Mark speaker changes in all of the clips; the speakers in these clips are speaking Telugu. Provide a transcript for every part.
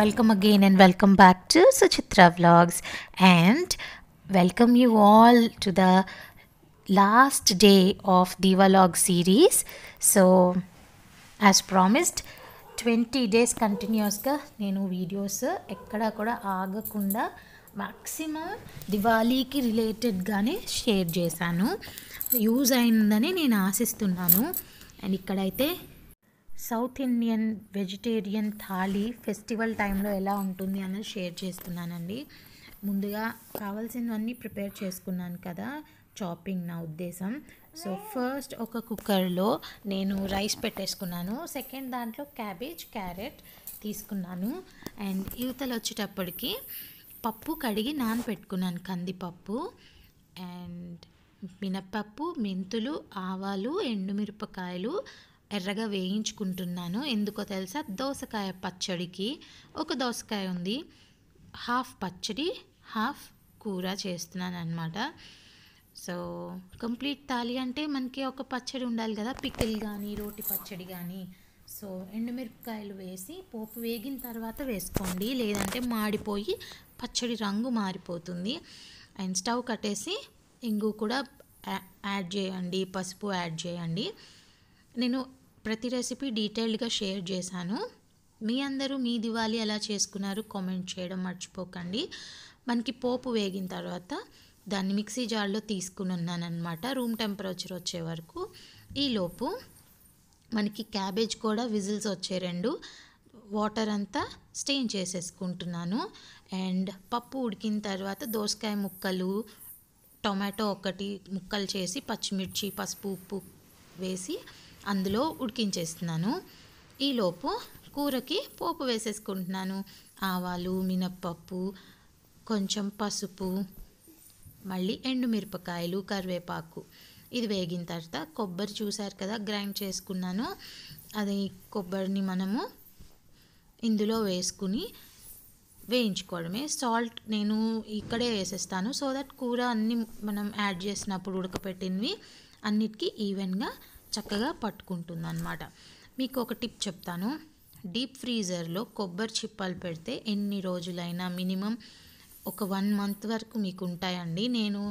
Speaker 1: welcome again and welcome back to Suchitra vlogs and welcome you all to the last day of Diwali vlog series so as promised twenty days కంటిన్యూస్గా నేను వీడియోస్ ఎక్కడా కూడా ఆగకుండా మ్యాక్సిమం దివాళీకి రిలేటెడ్గానే షేర్ చేశాను యూజ్ అయిందని నేను ఆశిస్తున్నాను అండ్ ఇక్కడైతే South Indian vegetarian thali festival టైంలో ఎలా ఉంటుంది అన్నది షేర్ చేస్తున్నానండి ముందుగా కావాల్సినవన్నీ ప్రిపేర్ చేసుకున్నాను కదా చాపింగ్ నా ఉద్దేశం సో ఫస్ట్ ఒక కుక్కర్లో నేను రైస్ పెట్టేసుకున్నాను సెకండ్ దాంట్లో క్యాబేజ్ క్యారెట్ తీసుకున్నాను అండ్ యువతలు వచ్చేటప్పటికి పప్పు కడిగి పెట్టుకున్నాను కందిపప్పు అండ్ మినప్పప్పు మెంతులు ఆవాలు ఎండుమిరపకాయలు ఎర్రగా వేయించుకుంటున్నాను ఎందుకో తెలుసా దోసకాయ పచ్చడికి ఒక దోసకాయ ఉంది హాఫ్ పచ్చడి హాఫ్ కూర చేస్తున్నాను అనమాట సో కంప్లీట్ తాలి అంటే మనకి ఒక పచ్చడి ఉండాలి కదా పిక్కిల్ కానీ రోటి పచ్చడి కానీ సో ఎండుమిరపకాయలు వేసి పోపు వేగిన తర్వాత వేసుకోండి లేదంటే మాడిపోయి పచ్చడి రంగు మారిపోతుంది అండ్ స్టవ్ కట్టేసి ఇంగు కూడా యాడ్ చేయండి పసుపు యాడ్ చేయండి నేను ప్రతి రెసిపీ డీటెయిల్డ్గా షేర్ చేశాను మీ అందరూ మీ దివాళీ ఎలా చేసుకున్నారు కామెంట్ చేయడం మర్చిపోకండి మనకి పోపు వేగిన తర్వాత దాన్ని మిక్సీ జార్లో తీసుకుని ఉన్నానమాట రూమ్ టెంపరేచర్ వచ్చే వరకు ఈలోపు మనకి క్యాబేజ్ కూడా విజిల్స్ వచ్చే రెండు వాటర్ అంతా స్టెయిన్ చేసేసుకుంటున్నాను అండ్ పప్పు ఉడికిన తర్వాత దోసకాయ ముక్కలు టొమాటో ఒకటి ముక్కలు చేసి పచ్చిమిర్చి పసుపు ఉప్పు వేసి అందులో ఉడికించేస్తున్నాను ఈలోపు కూరకి పోపు వేసేసుకుంటున్నాను ఆవాలు మినప్పప్పు కొంచెం పసుపు మళ్ళీ ఎండుమిరపకాయలు కరివేపాకు ఇది వేగిన తర్వాత కొబ్బరి చూసారు కదా గ్రైండ్ చేసుకున్నాను అది కొబ్బరిని మనము ఇందులో వేసుకుని వేయించుకోవడమే సాల్ట్ నేను ఇక్కడే వేసేస్తాను సో దట్ కూర అన్నీ మనం యాడ్ చేసినప్పుడు ఉడకపెట్టినవి అన్నిటికీ ఈవెన్గా చక్కగా పట్టుకుంటుంది అనమాట మీకు ఒక టిప్ చెప్తాను డీప్ ఫ్రీజర్లో కొబ్బరి చిప్పాలు పెడితే ఎన్ని రోజులైనా మినిమం ఒక వన్ మంత్ వరకు మీకు ఉంటాయండి నేను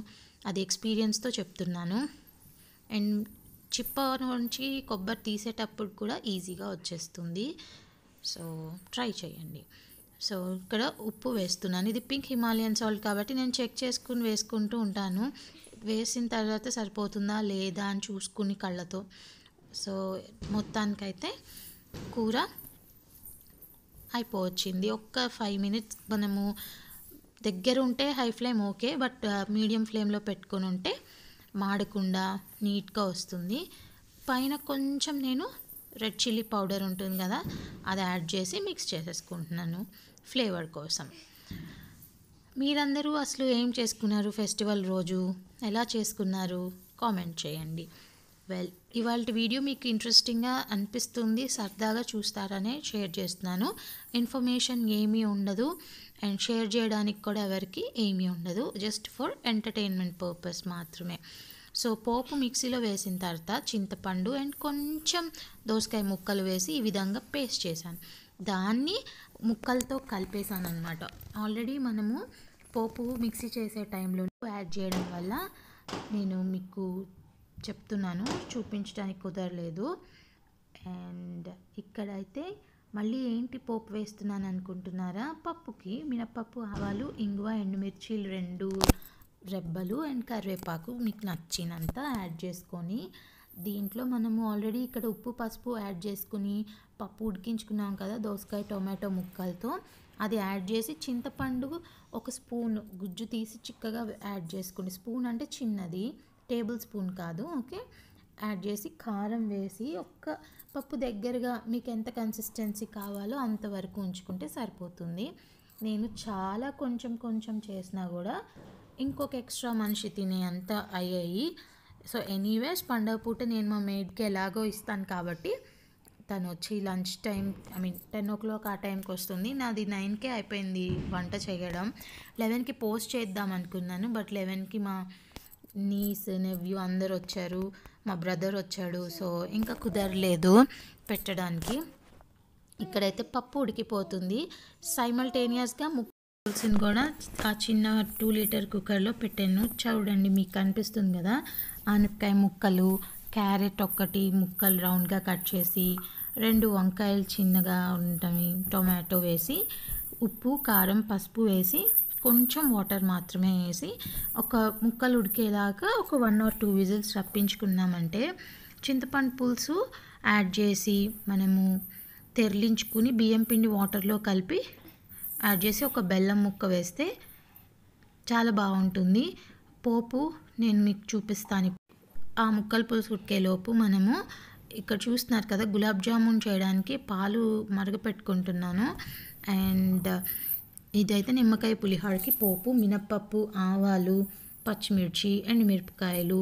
Speaker 1: అది ఎక్స్పీరియన్స్తో చెప్తున్నాను అండ్ చిప్ప నుంచి కొబ్బరి తీసేటప్పుడు కూడా ఈజీగా వచ్చేస్తుంది సో ట్రై చేయండి సో ఇక్కడ ఉప్పు వేస్తున్నాను ఇది పింక్ హిమాలయన్ సాల్ట్ కాబట్టి నేను చెక్ చేసుకుని వేసుకుంటూ ఉంటాను వేసిన తర్వాత సరిపోతుందా లేదా అని చూసుకుని కళ్ళతో సో మొత్తానికైతే కూర అయిపోవచ్చింది ఒక్క ఫైవ్ మినిట్స్ మనము దగ్గర ఉంటే high flame okay but medium ఫ్లేమ్లో పెట్టుకొని ఉంటే మాడకుండా నీట్గా వస్తుంది పైన కొంచెం నేను రెడ్ చిల్లీ పౌడర్ ఉంటుంది కదా అది యాడ్ చేసి మిక్స్ చేసేసుకుంటున్నాను ఫ్లేవర్ కోసం మీరందరూ అసలు ఏం చేసుకున్నారు ఫెస్టివల్ రోజు ఎలా చేసుకున్నారు కామెంట్ చేయండి వెల్ ఇవాళ వీడియో మీకు ఇంట్రెస్టింగ్గా అనిపిస్తుంది సరదాగా చూస్తారనే షేర్ చేస్తున్నాను ఇన్ఫర్మేషన్ ఏమీ ఉండదు అండ్ షేర్ చేయడానికి కూడా ఎవరికి ఏమీ ఉండదు జస్ట్ ఫర్ ఎంటర్టైన్మెంట్ పర్పస్ మాత్రమే సో పోపు మిక్సీలో వేసిన తర్వాత చింతపండు అండ్ కొంచెం దోసకాయ ముక్కలు వేసి ఈ విధంగా పేస్ట్ చేశాను దాన్ని ముక్కలతో కలిపేశాను అనమాట ఆల్రెడీ మనము పోపు మిక్సీ చేసే టైంలో యాడ్ చేయడం వల్ల నేను మీకు చెప్తున్నాను చూపించడానికి కుదరలేదు అండ్ ఇక్కడ అయితే మళ్ళీ ఏంటి పోపు వేస్తున్నాను అనుకుంటున్నారా పప్పుకి మినప్పప్పు ఆవాలు ఇంగువ ఎండుమిర్చిలు రెండు రెబ్బలు అండ్ కరివేపాకు మీకు నచ్చినంత యాడ్ చేసుకొని దీంట్లో మనము ఆల్రెడీ ఇక్కడ ఉప్పు పసుపు యాడ్ చేసుకుని పప్పు ఉడికించుకున్నాం కదా దోసకాయ టొమాటో ముక్కలతో అది యాడ్ చేసి చింతపండు ఒక స్పూన్ గుజ్జు తీసి చిక్కగా యాడ్ చేసుకోండి స్పూన్ అంటే చిన్నది టేబుల్ స్పూన్ కాదు ఓకే యాడ్ చేసి కారం వేసి ఒక్క పప్పు దగ్గరగా మీకు ఎంత కన్సిస్టెన్సీ కావాలో అంతవరకు ఉంచుకుంటే సరిపోతుంది నేను చాలా కొంచెం కొంచెం చేసినా కూడా ఇంకొక ఎక్స్ట్రా మనిషి తినే అంత అయ్యాయి సో ఎనీవేస్ పండగ పూట నేను మా మేడ్కి ఎలాగో ఇస్తాను కాబట్టి తను వచ్చి lunch time I mean ten o'clock ఆ టైంకి వస్తుంది నాది నైన్కే అయిపోయింది వంట చేయడం లెవెన్కి పోస్ట్ చేద్దాం అనుకున్నాను బట్ లెవెన్కి మా నీస్ నెవ్యూ అందరు వచ్చారు మా బ్రదర్ వచ్చాడు సో ఇంకా కుదరలేదు పెట్టడానికి ఇక్కడైతే పప్పు ఉడికిపోతుంది సైమల్టేనియస్గా ముక్కల్సిన కూడా ఆ చిన్న టూ లీటర్ కుక్కర్లో పెట్టాను చూడండి మీకు కనిపిస్తుంది కదా ఆనపకాయ ముక్కలు క్యారెట్ ఒక్కటి ముక్కలు రౌండ్గా కట్ చేసి రెండు వంకాయలు చిన్నగా ఉంటాయి టొమాటో వేసి ఉప్పు కారం పసుపు వేసి కొంచెం వాటర్ మాత్రమే వేసి ఒక ముక్కలు ఉడికేదాకా ఒక వన్ ఆర్ టూ విజిల్స్ రప్పించుకున్నామంటే చింతపండు పులుసు యాడ్ చేసి మనము తెరలించుకుని బియ్యం పిండి వాటర్లో కలిపి యాడ్ చేసి ఒక బెల్లం ముక్క వేస్తే చాలా బాగుంటుంది పోపు నేను మీకు చూపిస్తాను ఆ ముక్కలు పులుసు ఉడికేలోపు మనము ఇక్కడ చూస్తున్నారు కదా గులాబ్ జామున్ చేయడానికి పాలు మరగపెట్టుకుంటున్నాను అండ్ ఇదైతే నిమ్మకాయ పులిహోరకి పోపు మినప్పప్పు ఆవాలు పచ్చిమిర్చి మిరపకాయలు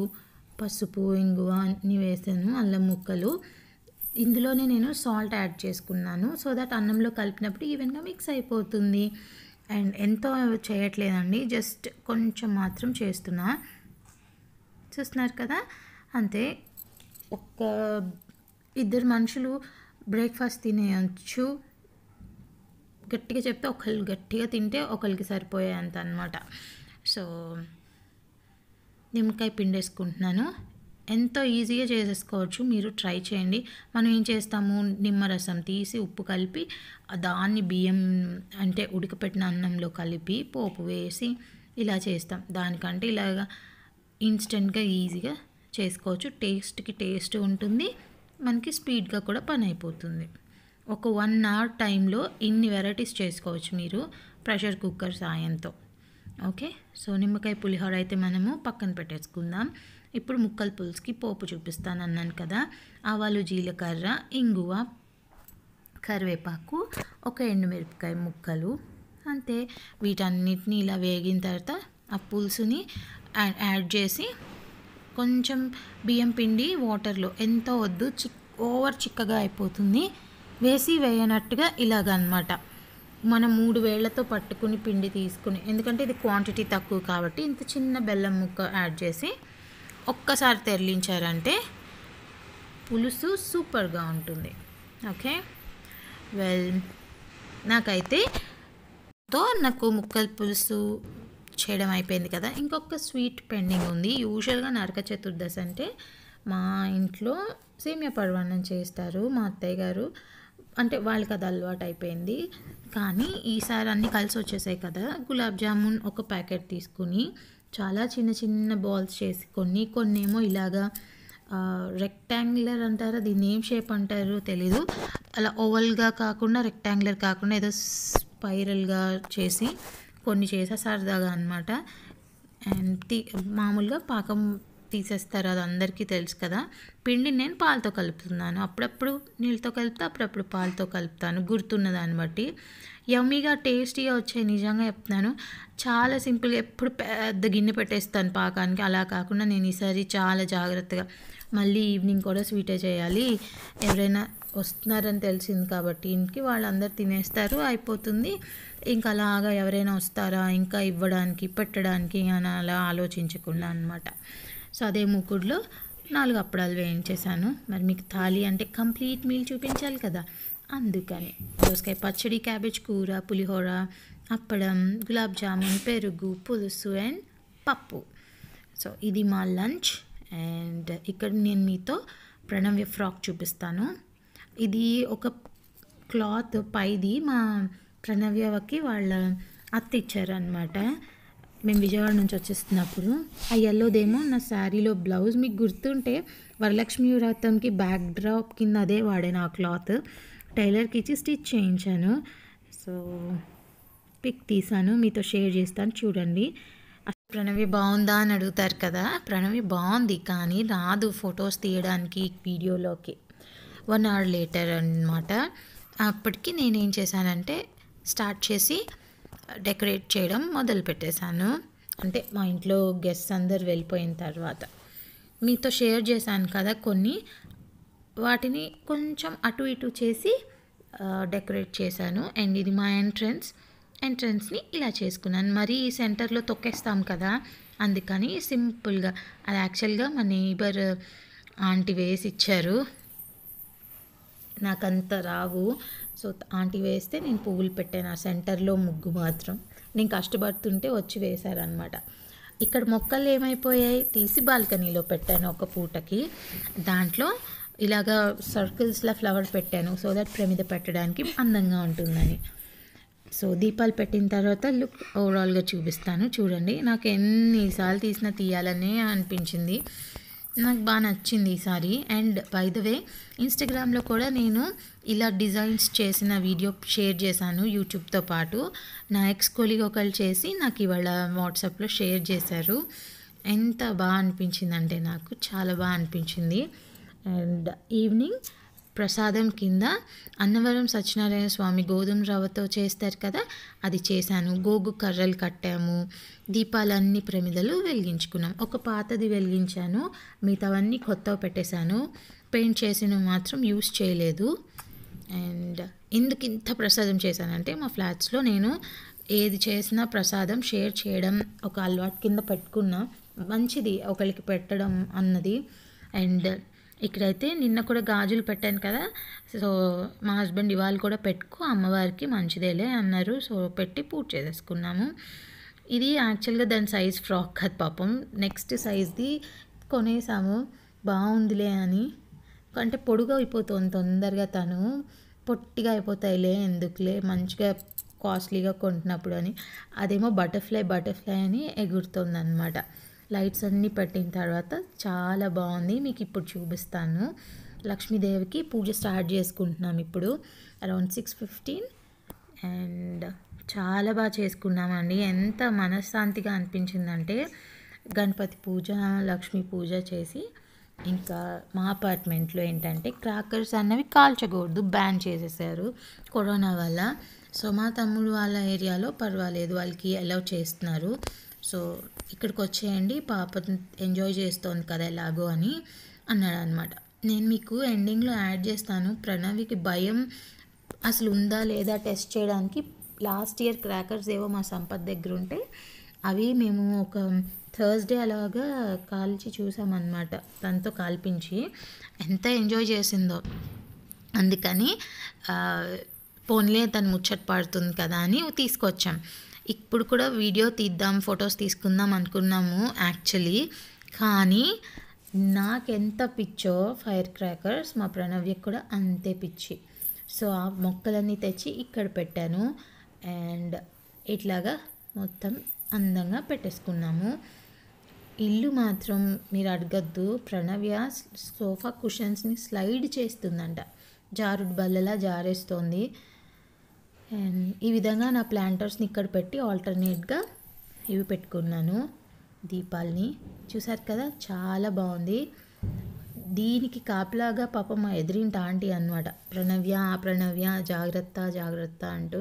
Speaker 1: పసుపు ఇంగువ అన్నీ వేసాను అల్లం ముక్కలు ఇందులోనే నేను సాల్ట్ యాడ్ చేసుకున్నాను సో దట్ అన్నంలో కలిపినప్పుడు ఈవెన్గా మిక్స్ అయిపోతుంది అండ్ ఎంతో చేయట్లేదండి జస్ట్ కొంచెం మాత్రం చేస్తున్నా చూస్తున్నారు కదా అంతే ఒక ఇద్దరు మనుషులు బ్రేక్ఫాస్ట్ తినేయచ్చు గట్టిగా చెప్తే ఒకళ్ళు గట్టిగా తింటే ఒకరికి సరిపోయేంత అనమాట సో నిమ్మకాయ పిండేసుకుంటున్నాను ఎంతో ఈజీగా చేసేసుకోవచ్చు మీరు ట్రై చేయండి మనం ఏం చేస్తాము నిమ్మరసం తీసి ఉప్పు కలిపి దాన్ని బియ్యం అంటే ఉడకపెట్టిన అన్నంలో కలిపి పోపు వేసి ఇలా చేస్తాం దానికంటే ఇలాగా ఇన్స్టెంట్గా ఈజీగా చేసుకోవచ్చు టేస్ట్కి టేస్ట్ ఉంటుంది మనకి స్పీడ్గా కూడా పని అయిపోతుంది ఒక వన్ అవర్ టైంలో ఇన్ని వెరైటీస్ చేసుకోవచ్చు మీరు ప్రెషర్ కుక్కర్ సాయంతో ఓకే సో నిమ్మకాయ పులిహోర అయితే మనము పక్కన పెట్టేసుకుందాం ఇప్పుడు ముక్కల పులుసుకి పోపు చూపిస్తాను అన్నాను కదా ఆవాలు జీలకర్ర ఇంగువ కరివేపాకు ఒక ఎండుమిరపకాయ ముక్కలు అంతే వీటన్నిటిని ఇలా వేగిన తర్వాత ఆ పులుసుని యాడ్ చేసి కొంచెం బియ్యం పిండి వాటర్లో ఎంత వద్దు చిక్ ఓవర్ చిక్కగా అయిపోతుంది వేసి వేయనట్టుగా ఇలాగ అనమాట మనం మూడు వేళ్లతో పట్టుకుని పిండి తీసుకుని ఎందుకంటే ఇది క్వాంటిటీ తక్కువ కాబట్టి ఇంత చిన్న బెల్లం ముక్క యాడ్ చేసి ఒక్కసారి తెరలించారంటే పులుసు సూపర్గా ఉంటుంది ఓకే వెల్ నాకైతే తో నాకు ముక్కల పులుసు చేయడం అయిపోయింది కదా ఇంకొక స్వీట్ పెండింగ్ ఉంది యూజువల్గా నరక చతుర్దశి అంటే మా ఇంట్లో సేమియా పడవన్నం చేస్తారు మా అత్తయ్య గారు అంటే వాళ్ళకి అది అలవాటు అయిపోయింది కానీ ఈసారి అన్నీ కలిసి వచ్చేసాయి కదా గులాబ్ జామున్ ఒక ప్యాకెట్ తీసుకుని చాలా చిన్న చిన్న బాల్స్ చేసి కొన్ని కొన్ని ఏమో ఇలాగా రెక్టాంగులర్ అంటారా దీన్ని ఏం షేప్ అంటారు తెలీదు అలా ఓవల్గా కాకుండా రెక్టాంగులర్ కాకుండా ఏదో స్పైరల్గా చేసి కొన్ని చేసే సరదాగా అనమాట తీ మామూలుగా పాకం తీసేస్తారు అది అందరికీ తెలుసు కదా పిండిని నేను పాలతో కలుపుతున్నాను అప్పుడప్పుడు నీళ్ళతో కలుపుతా అప్పుడప్పుడు పాలతో కలుపుతాను గుర్తున్న దాన్ని బట్టి యమ్మీగా టేస్టీగా వచ్చాయి నిజంగా చెప్తున్నాను చాలా సింపుల్గా ఎప్పుడు పెద్ద గిన్నె పెట్టేస్తాను పాకానికి అలా కాకుండా నేను ఈసారి చాలా జాగ్రత్తగా మళ్ళీ ఈవినింగ్ కూడా స్వీటే చేయాలి ఎవరైనా వస్తున్నారని తెలిసింది కాబట్టి ఇంటికి వాళ్ళందరూ తినేస్తారు అయిపోతుంది ఇంకా అలాగా ఎవరైనా వస్తారా ఇంకా ఇవ్వడానికి పెట్టడానికి అని అలా ఆలోచించకుండా అనమాట సో అదే మూకుడులో నాలుగు అప్పడాలు వేయించేశాను మరి మీకు థాలీ అంటే కంప్లీట్ మీల్ చూపించాలి కదా అందుకని దోసకాయ పచ్చడి క్యాబేజ్ కూర పులిహోర అప్పడం గులాబ్ జామున్ పెరుగు పులుసు అండ్ పప్పు సో ఇది మా లంచ్ అండ్ ఇక్కడ నేను మీతో ప్రణవ్య ఫ్రాక్ చూపిస్తాను ఇది ఒక క్లాత్ పైది మా ప్రణవ్యవకి వాళ్ళ అత్త ఇచ్చారనమాట మేము విజయవాడ నుంచి వచ్చేస్తున్నప్పుడు ఆ ఎల్లోదేమో నా శారీలో బ్లౌజ్ మీకు గుర్తుంటే వరలక్ష్మి వ్రతంకి బ్యాక్ డ్రాప్ కింద అదే వాడాను ఆ క్లాత్ టైలర్కి ఇచ్చి స్టిచ్ చేయించాను సో పిక్ తీసాను మీతో షేర్ చేస్తాను చూడండి ప్రణవి బాగుందా అని అడుగుతారు కదా ప్రణవి బాగుంది కానీ రాదు ఫొటోస్ తీయడానికి వీడియోలోకి వన్ అవర్ లేటర్ అనమాట అప్పటికి నేను ఏం చేశానంటే స్టార్ట్ చేసి డెకరేట్ చేయడం మొదలు పెట్టేశాను అంటే మా ఇంట్లో గెస్ట్స్ అందరు వెళ్ళిపోయిన తర్వాత మీతో షేర్ చేశాను కదా కొన్ని వాటిని కొంచెం అటు ఇటు చేసి డెకరేట్ చేశాను అండ్ ఇది మా ఎంట్రన్స్ ఎంట్రన్స్ని ఇలా చేసుకున్నాను మరి ఈ సెంటర్లో తొక్కేస్తాం కదా అందుకని సింపుల్గా అది యాక్చువల్గా మా నేబర్ ఆంటీ వేసి ఇచ్చారు నాకంత రావు సో ఆంటీ వేస్తే నేను పువ్వులు పెట్టాను ఆ సెంటర్లో ముగ్గు మాత్రం నేను కష్టపడుతుంటే వచ్చి వేశారనమాట ఇక్కడ మొక్కలు ఏమైపోయాయి తీసి బాల్కనీలో పెట్టాను ఒక పూటకి దాంట్లో ఇలాగా సర్కిల్స్లో ఫ్లవర్ పెట్టాను సో దట్ ప్రమిద పెట్టడానికి అందంగా ఉంటుందని సో దీపాలు పెట్టిన తర్వాత లుక్ ఓవరాల్గా చూపిస్తాను చూడండి నాకు ఎన్నిసార్లు తీసినా తీయాలనే అనిపించింది నాకు బాగా నచ్చింది ఈ sari and by the way ఇన్స్టాగ్రామ్లో కూడా నేను ఇలా డిజైన్స్ చేసిన వీడియో షేర్ చేశాను యూట్యూబ్తో పాటు నా ఎక్స్ కొలిగ్ ఒకళ్ళు చేసి నాకు ఇవాళ వాట్సాప్లో షేర్ చేశారు ఎంత బాగా అనిపించింది అంటే నాకు చాలా బాగా అనిపించింది అండ్ ఈవినింగ్ ప్రసాదం కింద అన్నవరం సత్యనారాయణ స్వామి గోధుమ రవ్వతో చేస్తారు కదా అది చేశాను గోగు కర్రలు కట్టాము దీపాలన్నీ ప్రమిదలు వెలిగించుకున్నాం ఒక పాతది వెలిగించాను మిగతావన్నీ కొత్త పెట్టేశాను పెయింట్ చేసినవి మాత్రం యూస్ చేయలేదు అండ్ ఎందుకు ఇంత ప్రసాదం చేశానంటే మా ఫ్లాట్స్లో నేను ఏది చేసినా ప్రసాదం షేర్ చేయడం ఒక అలవాటు కింద పెట్టుకున్నా మంచిది ఒకరికి పెట్టడం అన్నది అండ్ ఇక్కడైతే నిన్న కూడా గాజులు పెట్టాను కదా సో మా హస్బెండ్ ఇవాళ కూడా పెట్టుకో అమ్మవారికి మంచిదేలే అన్నారు సో పెట్టి పూజ చేసేసుకున్నాము ఇది యాక్చువల్గా దాని సైజ్ ఫ్రాక్ కదా పాపం నెక్స్ట్ సైజ్ది కొనేసాము బాగుందిలే అని అంటే పొడుగు అయిపోతుంది తొందరగా తను పొట్టిగా అయిపోతాయిలే ఎందుకులే మంచిగా కాస్ట్లీగా కొంటున్నప్పుడు అని అదేమో బటర్ఫ్లై బటర్ఫ్లై అని ఎగురుతుంది అనమాట లైట్స్ అన్నీ పెట్టిన తర్వాత చాలా బాగుంది మీకు ఇప్పుడు చూపిస్తాను లక్ష్మీదేవికి పూజ స్టార్ట్ చేసుకుంటున్నాం ఇప్పుడు అరౌండ్ సిక్స్ ఫిఫ్టీన్ అండ్ చాలా బాగా చేసుకున్నామండి ఎంత మనశ్శాంతిగా అనిపించిందంటే గణపతి పూజ లక్ష్మీ పూజ చేసి ఇంకా మా అపార్ట్మెంట్లో ఏంటంటే క్రాకర్స్ అన్నవి కాల్చకూడదు బ్యాన్ చేసేసారు కరోనా వల్ల సో మా తమ్ముడు వాళ్ళ ఏరియాలో పర్వాలేదు వాళ్ళకి అలౌ చేస్తున్నారు సో ఇక్కడికి వచ్చేయండి పాప ఎంజాయ్ చేస్తోంది కదా ఎలాగో అని అన్నాడు అనమాట నేను మీకు ఎండింగ్లో యాడ్ చేస్తాను ప్రణవికి భయం అసలు ఉందా లేదా టెస్ట్ చేయడానికి లాస్ట్ ఇయర్ క్రాకర్స్ ఏవో మా సంపత్ దగ్గర ఉంటే అవి మేము ఒక థర్స్డే అలాగా కాల్చి చూసామన్నమాట తనతో కాల్పించి ఎంత ఎంజాయ్ చేసిందో అందుకని పోన్లే తను ముచ్చట పాడుతుంది కదా అని తీసుకొచ్చాం ఇప్పుడు కూడా వీడియో తీద్దాం ఫొటోస్ తీసుకుందాం అనుకున్నాము యాక్చువల్లీ కానీ నాకెంత పిచ్చో ఫైర్ క్రాకర్స్ మా ప్రణవ్యకు కూడా అంతే పిచ్చి సో ఆ మొక్కలన్నీ తెచ్చి ఇక్కడ పెట్టాను అండ్ ఇట్లాగా మొత్తం అందంగా పెట్టేసుకున్నాము ఇల్లు మాత్రం మీరు అడగద్దు ప్రణవ్య సోఫా కుషన్స్ని స్లైడ్ చేస్తుందంట జారుడు బల్లలా జారేస్తోంది అండ్ ఈ విధంగా నా ప్లాంటర్స్ని ఇక్కడ పెట్టి ఆల్టర్నేట్గా ఇవి పెట్టుకున్నాను దీపాలని చూసారు కదా చాలా బాగుంది దీనికి కాపులాగా పాప మా ఎదిరింటి ఆంటీ అనమాట ప్రణవ్య ప్రణవ్య జాగ్రత్త జాగ్రత్త అంటూ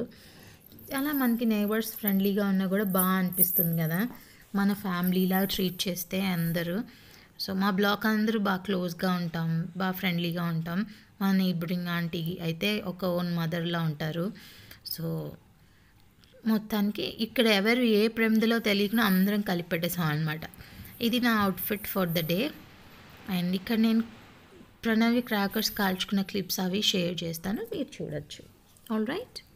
Speaker 1: అలా మనకి నైబర్స్ ఫ్రెండ్లీగా ఉన్నా కూడా బాగా అనిపిస్తుంది కదా మన ఫ్యామిలీలా ట్రీట్ చేస్తే అందరూ సో మా బ్లాక్ అందరూ బాగా క్లోజ్గా ఉంటాం బాగా ఫ్రెండ్లీగా ఉంటాం మా నైబరింగ్ ఆంటీ అయితే ఒక ఓన్ మదర్లా ఉంటారు సో మొత్తానికి ఇక్కడ ఎవరు ఏ ప్రెమ్దిలో తెలియకుండా అందరం కలిపి అనమాట ఇది నా outfit for the day and ఇక్కడ నేను ప్రణవి క్రాకర్స్ కాల్చుకున్న క్లిప్స్ అవి షేర్ చేస్తాను మీరు చూడొచ్చు ఆల్ రైట్